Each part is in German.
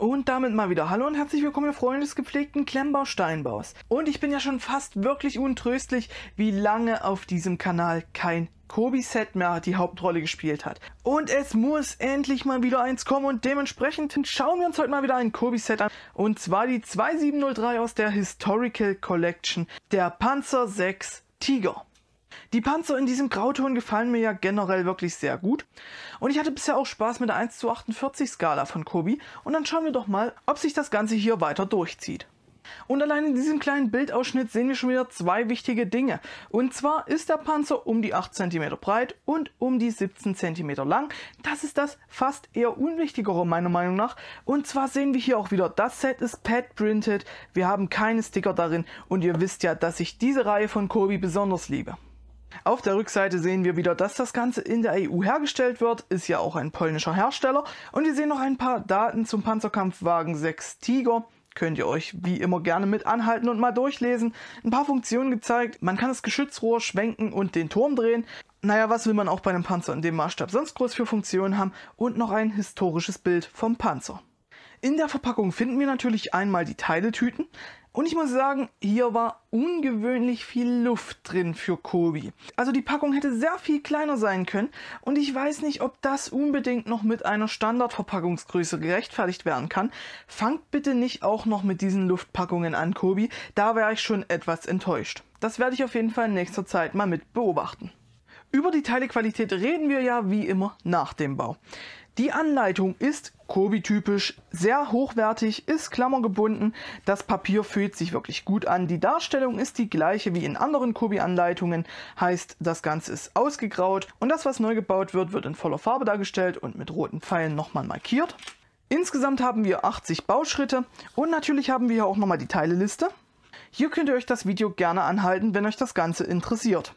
Und damit mal wieder hallo und herzlich willkommen, Freunde des gepflegten Klemmbausteinbaus. Und ich bin ja schon fast wirklich untröstlich, wie lange auf diesem Kanal kein Kobi-Set mehr die Hauptrolle gespielt hat. Und es muss endlich mal wieder eins kommen und dementsprechend schauen wir uns heute mal wieder ein Kobi-Set an. Und zwar die 2703 aus der Historical Collection, der Panzer 6 Tiger. Die Panzer in diesem Grauton gefallen mir ja generell wirklich sehr gut. Und ich hatte bisher auch Spaß mit der 1 zu 48 Skala von Kobi. Und dann schauen wir doch mal, ob sich das Ganze hier weiter durchzieht. Und allein in diesem kleinen Bildausschnitt sehen wir schon wieder zwei wichtige Dinge. Und zwar ist der Panzer um die 8 cm breit und um die 17 cm lang. Das ist das fast eher unwichtigere meiner Meinung nach. Und zwar sehen wir hier auch wieder, das Set ist pad printed, wir haben keine Sticker darin und ihr wisst ja, dass ich diese Reihe von Kobi besonders liebe. Auf der Rückseite sehen wir wieder, dass das Ganze in der EU hergestellt wird, ist ja auch ein polnischer Hersteller. Und wir sehen noch ein paar Daten zum Panzerkampfwagen 6 Tiger. Könnt ihr euch wie immer gerne mit anhalten und mal durchlesen. Ein paar Funktionen gezeigt. Man kann das Geschützrohr schwenken und den Turm drehen. Naja, was will man auch bei einem Panzer in dem Maßstab sonst groß für Funktionen haben? Und noch ein historisches Bild vom Panzer. In der Verpackung finden wir natürlich einmal die Teiletüten. Und ich muss sagen, hier war ungewöhnlich viel Luft drin für Kobi. Also die Packung hätte sehr viel kleiner sein können und ich weiß nicht, ob das unbedingt noch mit einer Standardverpackungsgröße gerechtfertigt werden kann. Fangt bitte nicht auch noch mit diesen Luftpackungen an, Kobi. Da wäre ich schon etwas enttäuscht. Das werde ich auf jeden Fall in nächster Zeit mal mit beobachten. Über die Teilequalität reden wir ja wie immer nach dem Bau. Die Anleitung ist Kobi-typisch, sehr hochwertig, ist klammergebunden, das Papier fühlt sich wirklich gut an, die Darstellung ist die gleiche wie in anderen Kobi-Anleitungen, heißt das Ganze ist ausgegraut und das, was neu gebaut wird, wird in voller Farbe dargestellt und mit roten Pfeilen nochmal markiert. Insgesamt haben wir 80 Bauschritte und natürlich haben wir hier auch nochmal die Teileliste. Hier könnt ihr euch das Video gerne anhalten, wenn euch das Ganze interessiert.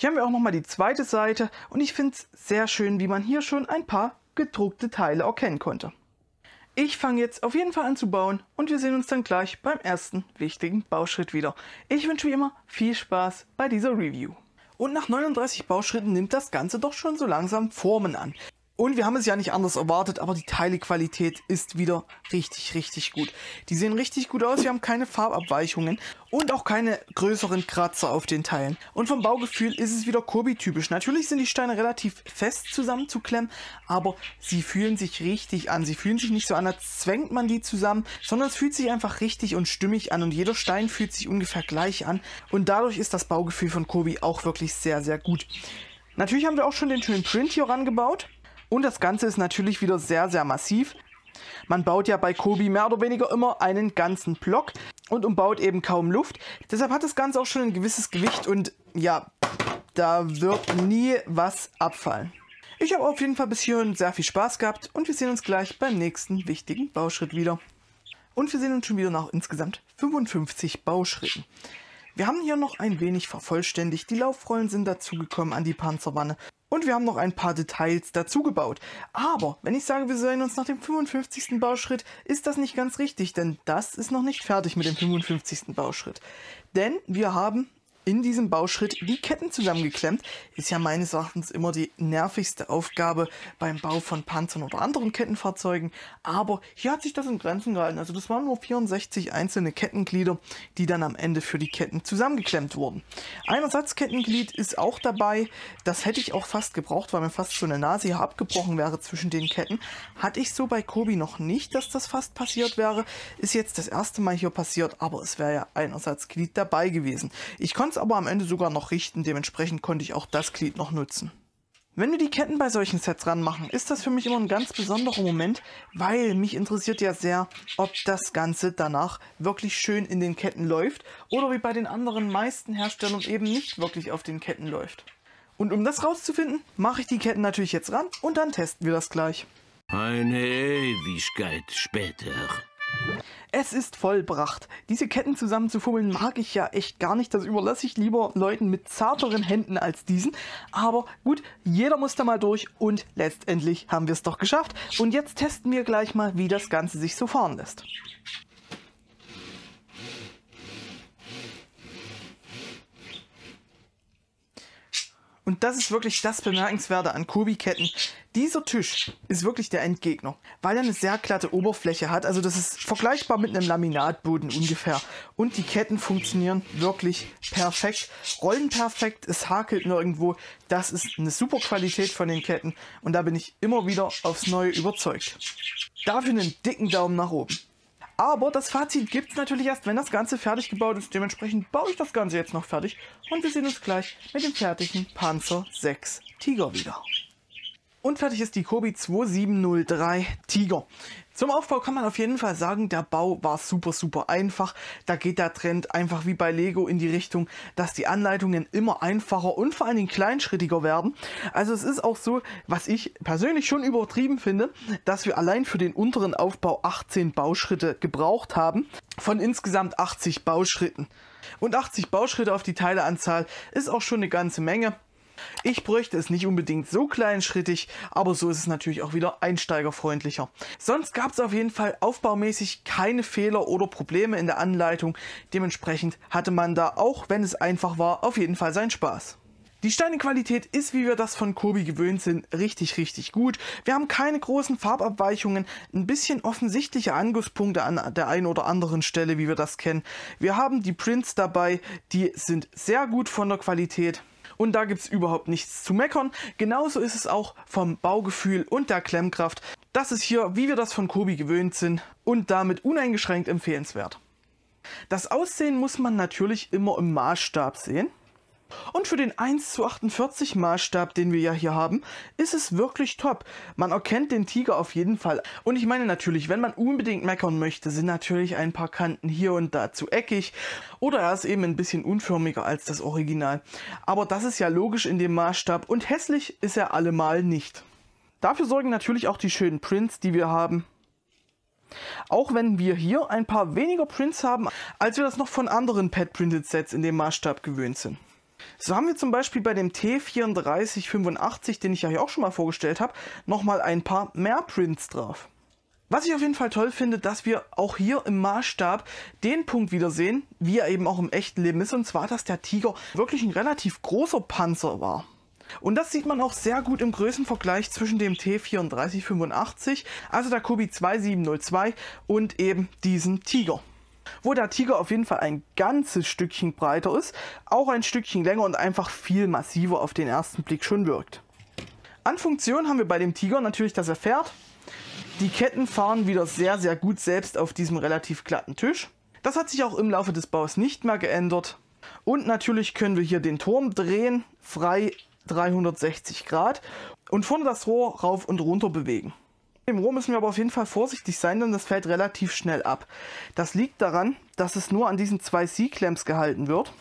Hier haben wir auch nochmal die zweite Seite und ich finde es sehr schön, wie man hier schon ein paar gedruckte Teile erkennen konnte. Ich fange jetzt auf jeden Fall an zu bauen und wir sehen uns dann gleich beim ersten wichtigen Bauschritt wieder. Ich wünsche wie immer viel Spaß bei dieser Review. Und nach 39 Bauschritten nimmt das Ganze doch schon so langsam Formen an. Und wir haben es ja nicht anders erwartet, aber die Teilequalität ist wieder richtig, richtig gut. Die sehen richtig gut aus, wir haben keine Farbabweichungen und auch keine größeren Kratzer auf den Teilen. Und vom Baugefühl ist es wieder Kobi-typisch. Natürlich sind die Steine relativ fest zusammenzuklemmen, aber sie fühlen sich richtig an. Sie fühlen sich nicht so an, als zwängt man die zusammen, sondern es fühlt sich einfach richtig und stimmig an und jeder Stein fühlt sich ungefähr gleich an. Und dadurch ist das Baugefühl von Kobi auch wirklich sehr, sehr gut. Natürlich haben wir auch schon den schönen Print hier rangebaut. Und das Ganze ist natürlich wieder sehr, sehr massiv. Man baut ja bei Kobi mehr oder weniger immer einen ganzen Block und umbaut eben kaum Luft. Deshalb hat das Ganze auch schon ein gewisses Gewicht und ja, da wird nie was abfallen. Ich habe auf jeden Fall bis hierhin sehr viel Spaß gehabt und wir sehen uns gleich beim nächsten wichtigen Bauschritt wieder. Und wir sehen uns schon wieder nach insgesamt 55 Bauschritten. Wir haben hier noch ein wenig vervollständigt, die Laufrollen sind dazugekommen an die Panzerwanne und wir haben noch ein paar Details dazugebaut. Aber wenn ich sage, wir sehen uns nach dem 55. Bauschritt, ist das nicht ganz richtig, denn das ist noch nicht fertig mit dem 55. Bauschritt. Denn wir haben in diesem Bauschritt die Ketten zusammengeklemmt. Ist ja meines Erachtens immer die nervigste Aufgabe beim Bau von Panzern oder anderen Kettenfahrzeugen. Aber hier hat sich das in Grenzen gehalten. Also das waren nur 64 einzelne Kettenglieder, die dann am Ende für die Ketten zusammengeklemmt wurden. Ein Ersatzkettenglied ist auch dabei. Das hätte ich auch fast gebraucht, weil mir fast so eine Nase hier abgebrochen wäre zwischen den Ketten. Hatte ich so bei Kobi noch nicht, dass das fast passiert wäre. Ist jetzt das erste Mal hier passiert, aber es wäre ja ein Ersatzglied dabei gewesen. Ich konnte aber am Ende sogar noch richten, dementsprechend konnte ich auch das Glied noch nutzen. Wenn wir die Ketten bei solchen Sets ranmachen, ist das für mich immer ein ganz besonderer Moment, weil mich interessiert ja sehr, ob das Ganze danach wirklich schön in den Ketten läuft oder wie bei den anderen meisten Herstellern eben nicht wirklich auf den Ketten läuft. Und um das rauszufinden, mache ich die Ketten natürlich jetzt ran und dann testen wir das gleich. Eine Ewigkeit später. Es ist vollbracht. Diese Ketten zusammenzufummeln mag ich ja echt gar nicht. Das überlasse ich lieber Leuten mit zarteren Händen als diesen. Aber gut, jeder muss da mal durch und letztendlich haben wir es doch geschafft. Und jetzt testen wir gleich mal, wie das Ganze sich so fahren lässt. Und das ist wirklich das Bemerkenswerte an Kobi-Ketten. Dieser Tisch ist wirklich der Endgegner, weil er eine sehr glatte Oberfläche hat. Also das ist vergleichbar mit einem Laminatboden ungefähr. Und die Ketten funktionieren wirklich perfekt. Rollen perfekt, es hakelt nirgendwo. Das ist eine super Qualität von den Ketten. Und da bin ich immer wieder aufs Neue überzeugt. Dafür einen dicken Daumen nach oben. Aber das Fazit gibt es natürlich erst, wenn das Ganze fertig gebaut ist. Dementsprechend baue ich das Ganze jetzt noch fertig. Und wir sehen uns gleich mit dem fertigen Panzer 6 Tiger wieder. Und fertig ist die Kobi 2703 Tiger. Zum Aufbau kann man auf jeden Fall sagen, der Bau war super, super einfach. Da geht der Trend einfach wie bei Lego in die Richtung, dass die Anleitungen immer einfacher und vor allen Dingen kleinschrittiger werden. Also es ist auch so, was ich persönlich schon übertrieben finde, dass wir allein für den unteren Aufbau 18 Bauschritte gebraucht haben von insgesamt 80 Bauschritten. Und 80 Bauschritte auf die Teileanzahl ist auch schon eine ganze Menge. Ich bräuchte es nicht unbedingt so kleinschrittig, aber so ist es natürlich auch wieder einsteigerfreundlicher. Sonst gab es auf jeden Fall aufbaumäßig keine Fehler oder Probleme in der Anleitung. Dementsprechend hatte man da, auch wenn es einfach war, auf jeden Fall seinen Spaß. Die Steinequalität ist, wie wir das von Kobi gewöhnt sind, richtig, richtig gut. Wir haben keine großen Farbabweichungen, ein bisschen offensichtliche Angusspunkte an der einen oder anderen Stelle, wie wir das kennen. Wir haben die Prints dabei, die sind sehr gut von der Qualität und da gibt es überhaupt nichts zu meckern. Genauso ist es auch vom Baugefühl und der Klemmkraft. Das ist hier, wie wir das von Kobi gewöhnt sind und damit uneingeschränkt empfehlenswert. Das Aussehen muss man natürlich immer im Maßstab sehen. Und für den 1 zu 48 Maßstab, den wir ja hier haben, ist es wirklich top. Man erkennt den Tiger auf jeden Fall. Und ich meine natürlich, wenn man unbedingt meckern möchte, sind natürlich ein paar Kanten hier und da zu eckig. Oder er ist eben ein bisschen unförmiger als das Original. Aber das ist ja logisch in dem Maßstab und hässlich ist er allemal nicht. Dafür sorgen natürlich auch die schönen Prints, die wir haben. Auch wenn wir hier ein paar weniger Prints haben, als wir das noch von anderen Pet Printed Sets in dem Maßstab gewöhnt sind. So haben wir zum Beispiel bei dem T3485, den ich ja hier auch schon mal vorgestellt habe, nochmal ein paar mehr Prints drauf. Was ich auf jeden Fall toll finde, dass wir auch hier im Maßstab den Punkt wiedersehen, wie er eben auch im echten Leben ist, und zwar, dass der Tiger wirklich ein relativ großer Panzer war. Und das sieht man auch sehr gut im Größenvergleich zwischen dem T3485, also der Kobi 2702 und eben diesem Tiger wo der Tiger auf jeden Fall ein ganzes Stückchen breiter ist, auch ein Stückchen länger und einfach viel massiver auf den ersten Blick schon wirkt. An Funktion haben wir bei dem Tiger natürlich, dass er fährt. Die Ketten fahren wieder sehr, sehr gut selbst auf diesem relativ glatten Tisch. Das hat sich auch im Laufe des Baus nicht mehr geändert. Und natürlich können wir hier den Turm drehen, frei 360 Grad und vorne das Rohr rauf und runter bewegen. Im Rohr müssen wir aber auf jeden Fall vorsichtig sein, denn das fällt relativ schnell ab. Das liegt daran, dass es nur an diesen zwei C-Clamps gehalten wird.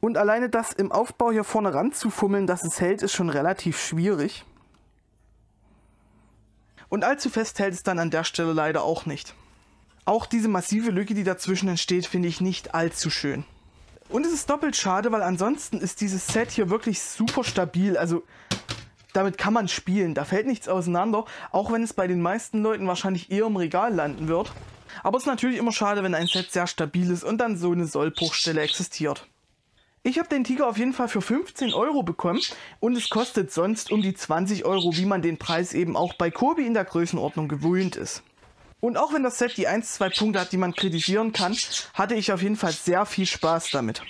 Und alleine das im Aufbau hier vorne ranzufummeln, dass es hält, ist schon relativ schwierig. Und allzu fest hält es dann an der Stelle leider auch nicht. Auch diese massive Lücke, die dazwischen entsteht, finde ich nicht allzu schön. Und es ist doppelt schade, weil ansonsten ist dieses Set hier wirklich super stabil. Also damit kann man spielen. Da fällt nichts auseinander, auch wenn es bei den meisten Leuten wahrscheinlich eher im Regal landen wird. Aber es ist natürlich immer schade, wenn ein Set sehr stabil ist und dann so eine Sollbruchstelle existiert. Ich habe den Tiger auf jeden Fall für 15 Euro bekommen und es kostet sonst um die 20 Euro, wie man den Preis eben auch bei Kobi in der Größenordnung gewohnt ist. Und auch wenn das Set die 1-2 Punkte hat, die man kritisieren kann, hatte ich auf jeden Fall sehr viel Spaß damit.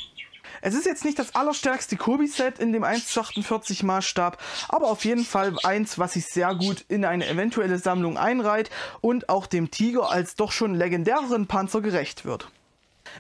Es ist jetzt nicht das allerstärkste Kobi-Set in dem 1,48 Maßstab, aber auf jeden Fall eins, was sich sehr gut in eine eventuelle Sammlung einreiht und auch dem Tiger als doch schon legendäreren Panzer gerecht wird.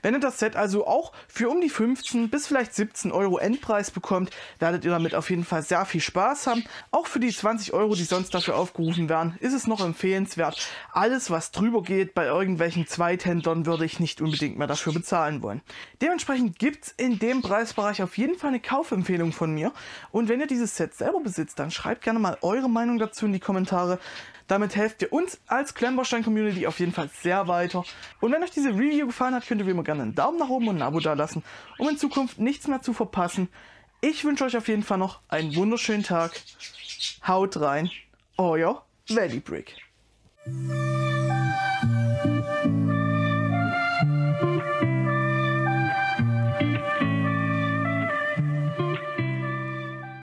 Wenn ihr das Set also auch für um die 15 bis vielleicht 17 Euro Endpreis bekommt, werdet ihr damit auf jeden Fall sehr viel Spaß haben. Auch für die 20 Euro, die sonst dafür aufgerufen werden, ist es noch empfehlenswert. Alles, was drüber geht, bei irgendwelchen Zweithändlern würde ich nicht unbedingt mehr dafür bezahlen wollen. Dementsprechend gibt es in dem Preisbereich auf jeden Fall eine Kaufempfehlung von mir. Und wenn ihr dieses Set selber besitzt, dann schreibt gerne mal eure Meinung dazu in die Kommentare. Damit helft ihr uns als Klemmbaustein-Community auf jeden Fall sehr weiter. Und wenn euch diese Review gefallen hat, könnt ihr mir immer gerne einen Daumen nach oben und ein Abo dalassen, um in Zukunft nichts mehr zu verpassen. Ich wünsche euch auf jeden Fall noch einen wunderschönen Tag. Haut rein, euer Valley Brick.